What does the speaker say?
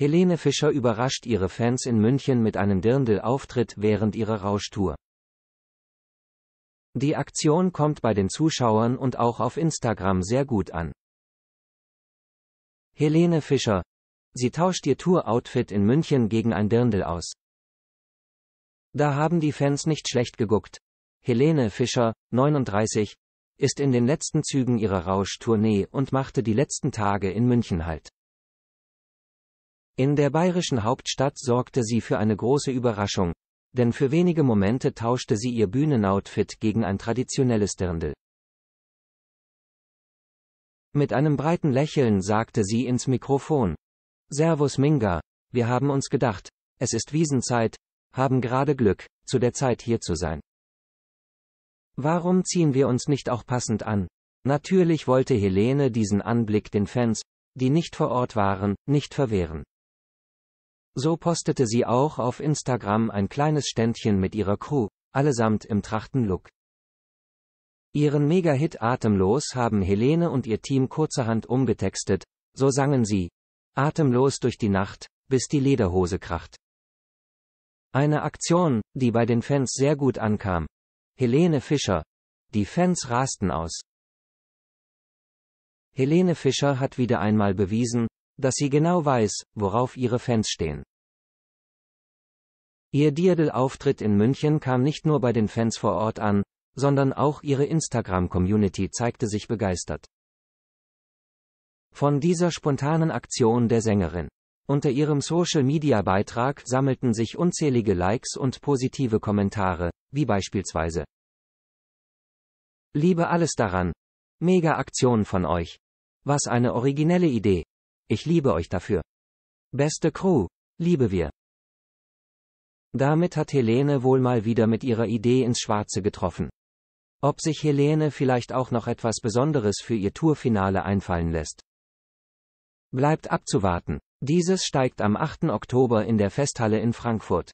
Helene Fischer überrascht ihre Fans in München mit einem Dirndl-Auftritt während ihrer Rauschtour. Die Aktion kommt bei den Zuschauern und auch auf Instagram sehr gut an. Helene Fischer. Sie tauscht ihr Tour-Outfit in München gegen ein Dirndl aus. Da haben die Fans nicht schlecht geguckt. Helene Fischer, 39, ist in den letzten Zügen ihrer Rauschtournee und machte die letzten Tage in München halt. In der bayerischen Hauptstadt sorgte sie für eine große Überraschung, denn für wenige Momente tauschte sie ihr Bühnenoutfit gegen ein traditionelles Dirndl. Mit einem breiten Lächeln sagte sie ins Mikrofon. Servus Minga, wir haben uns gedacht, es ist Wiesenzeit, haben gerade Glück, zu der Zeit hier zu sein. Warum ziehen wir uns nicht auch passend an? Natürlich wollte Helene diesen Anblick den Fans, die nicht vor Ort waren, nicht verwehren. So postete sie auch auf Instagram ein kleines Ständchen mit ihrer Crew, allesamt im Trachtenlook. Ihren Mega-Hit Atemlos haben Helene und ihr Team kurzerhand umgetextet, so sangen sie. Atemlos durch die Nacht, bis die Lederhose kracht. Eine Aktion, die bei den Fans sehr gut ankam. Helene Fischer. Die Fans rasten aus. Helene Fischer hat wieder einmal bewiesen, dass sie genau weiß, worauf ihre Fans stehen. Ihr Diadel-Auftritt in München kam nicht nur bei den Fans vor Ort an, sondern auch ihre Instagram-Community zeigte sich begeistert. Von dieser spontanen Aktion der Sängerin. Unter ihrem Social-Media-Beitrag sammelten sich unzählige Likes und positive Kommentare, wie beispielsweise Liebe alles daran. Mega Aktion von euch. Was eine originelle Idee. Ich liebe euch dafür. Beste Crew. Liebe wir. Damit hat Helene wohl mal wieder mit ihrer Idee ins Schwarze getroffen. Ob sich Helene vielleicht auch noch etwas Besonderes für ihr Tourfinale einfallen lässt. Bleibt abzuwarten. Dieses steigt am 8. Oktober in der Festhalle in Frankfurt.